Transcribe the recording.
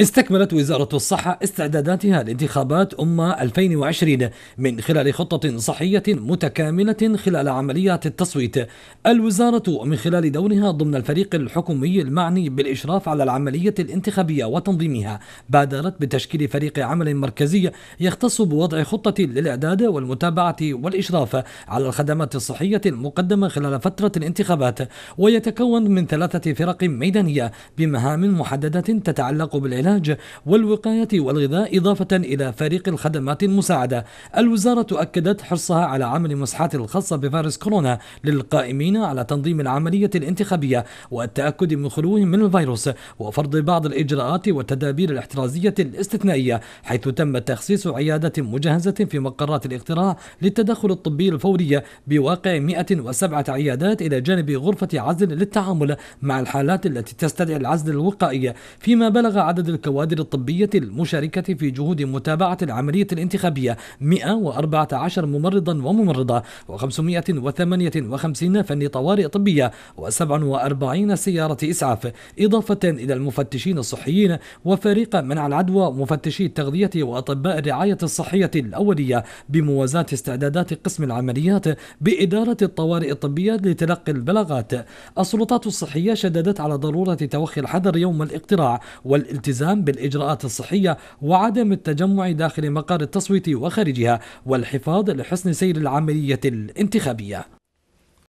استكملت وزارة الصحة استعداداتها لانتخابات أمة 2020 من خلال خطة صحية متكاملة خلال عمليات التصويت. الوزارة من خلال دورها ضمن الفريق الحكومي المعني بالإشراف على العملية الانتخابية وتنظيمها، بادرت بتشكيل فريق عمل مركزي يختص بوضع خطة للإعداد والمتابعة والإشراف على الخدمات الصحية المقدمة خلال فترة الانتخابات، ويتكون من ثلاثة فرق ميدانية بمهام محددة تتعلق بالعلاج العلاج والوقاية والغذاء إضافة إلى فريق الخدمات المساعدة الوزارة أكدت حرصها على عمل مسحات الخاصة بفيروس كورونا للقائمين على تنظيم العملية الانتخابية والتأكد من خلوهم من الفيروس وفرض بعض الإجراءات والتدابير الاحترازية الاستثنائية حيث تم تخصيص عيادة مجهزة في مقرات الاقتراع للتدخل الطبي الفوري بواقع 107 عيادات إلى جانب غرفة عزل للتعامل مع الحالات التي تستدعي العزل الوقائي فيما بلغ عدد الكوادر الطبية المشاركة في جهود متابعة العملية الانتخابية 114 ممرضا وممرضة و558 فني طوارئ طبية و47 سيارة إسعاف إضافة إلى المفتشين الصحيين وفريق منع العدوى مفتشي التغذية وأطباء الرعاية الصحية الأولية بموازاة استعدادات قسم العمليات بإدارة الطوارئ الطبية لتلقي البلاغات السلطات الصحية شددت على ضرورة توخي الحذر يوم الاقتراع والالتزام الالتزام بالاجراءات الصحيه وعدم التجمع داخل مقر التصويت وخارجها والحفاظ لحسن سير العمليه الانتخابيه